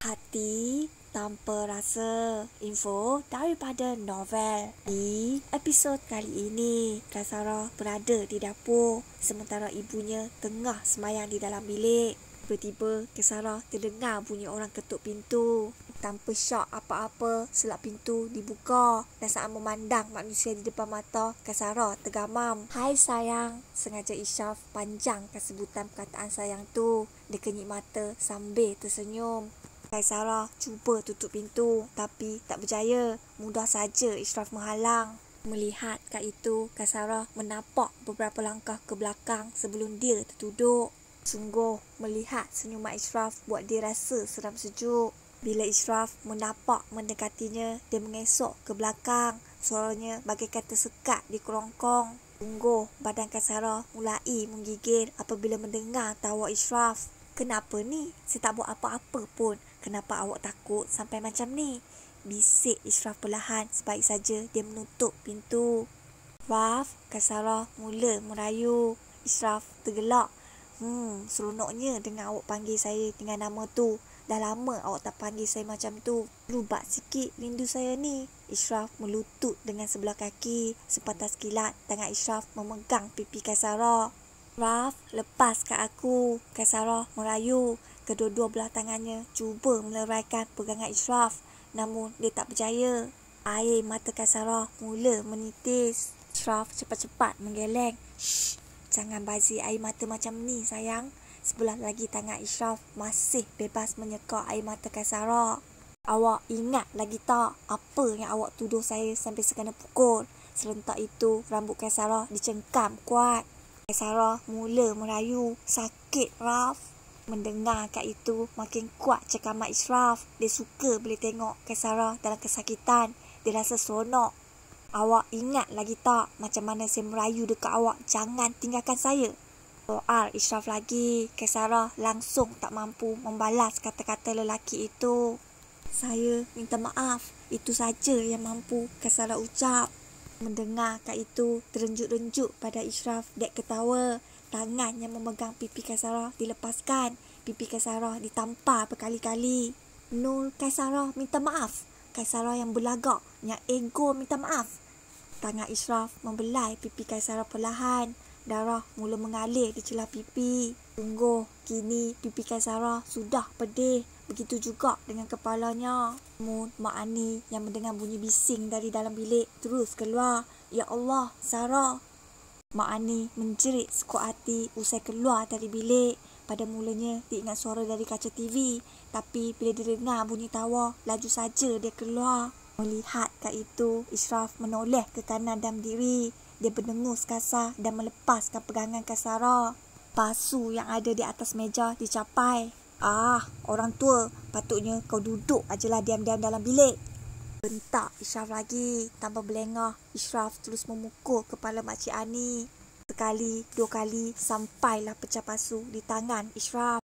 Hati tanpa rasa info daripada novel di episod kali ini Kasara berada di dapur sementara ibunya tengah semayang di dalam bilik tiba-tiba Kasara terdengar bunyi orang ketuk pintu tanpa syak apa-apa selap pintu dibuka dan saat memandang manusia di depan mata Kasara tergamam Hai sayang sengaja Isyaf panjangkan sebutan perkataan sayang tu dia kenyik mata sambil tersenyum Kai Sarah cuba tutup pintu tapi tak berjaya. Mudah saja Israf menghalang. Melihat kat itu, Kai Sarah menapak beberapa langkah ke belakang sebelum dia tertuduk. Sungguh melihat senyuman Israf buat dia rasa seram sejuk. Bila Israf menapak mendekatinya, dia mengesok ke belakang. Suaranya kata tersekat di kerongkong. Sungguh badan Kasara mulai menggigil apabila mendengar tawa Israf kenapa ni? Saya tak buat apa-apa pun. Kenapa awak takut sampai macam ni? Bisik Israf perlahan sebaik saja dia menutup pintu. Raf, Kasarah mula merayu. Israf tergelak. Hmm, seronoknya dengan awak panggil saya dengan nama tu. Dah lama awak tak panggil saya macam tu. Lubak sikit rindu saya ni. Israf melutut dengan sebelah kaki. Sepatah kilat, tangan Israf memegang pipi Kasarah. Raf, lepaskan aku. Kasara merayu. Kedua-dua belah tangannya cuba meleraikan pegangan Israf. Namun, dia tak percaya. Air mata Kasara mula menitis. Israf cepat-cepat menggeleng. Shh, jangan bazir air mata macam ni, sayang. Sebelah lagi tangan Israf masih bebas menyekak air mata Kasara. Awak ingat lagi tak apa yang awak tuduh saya sampai sekena pukul? Serentak itu, rambut Kasara dicengkam kuat. Kak Sarah mula merayu sakit Raf. Mendengar Kak itu makin kuat cakap cekamat Israf. Dia suka boleh tengok Kak dalam kesakitan. Dia rasa seronok. Awak ingat lagi tak macam mana saya merayu dekat awak jangan tinggalkan saya? Soal Israf lagi, Kak langsung tak mampu membalas kata-kata lelaki itu. Saya minta maaf, itu saja yang mampu Kak ucap mendengar kat itu terenjuk-renjuk pada Israf dek ketawa tangannya memegang pipi Kaisarah dilepaskan pipi Kaisarah ditampar berkali-kali Nur Kaisarah minta maaf Kaisarah yang berlagak yang ego minta maaf tangan Israf membelai pipi Kaisarah perlahan darah mula mengalir di celah pipi. tunggu kini pipi Sarah sudah pedih. Begitu juga dengan kepalanya. Namun, Mak Ani yang mendengar bunyi bising dari dalam bilik terus keluar. Ya Allah, Sarah. Mak Ani menjerit sekuat hati usai keluar dari bilik. Pada mulanya, diingat suara dari kaca TV. Tapi, bila didengar bunyi tawa, laju saja dia keluar. Melihat kat itu, Israf menoleh ke kanan dalam diri. Dia berdengus kasar dan melepaskan pegangan kasara. Pasu yang ada di atas meja dicapai. Ah, orang tua, patutnya kau duduk ajalah diam-diam dalam bilik. Bentak Ishraf lagi. Tanpa berlengah, Ishraf terus memukul kepala makcik Ani. Sekali, dua kali, sampailah pecah pasu di tangan Ishraf.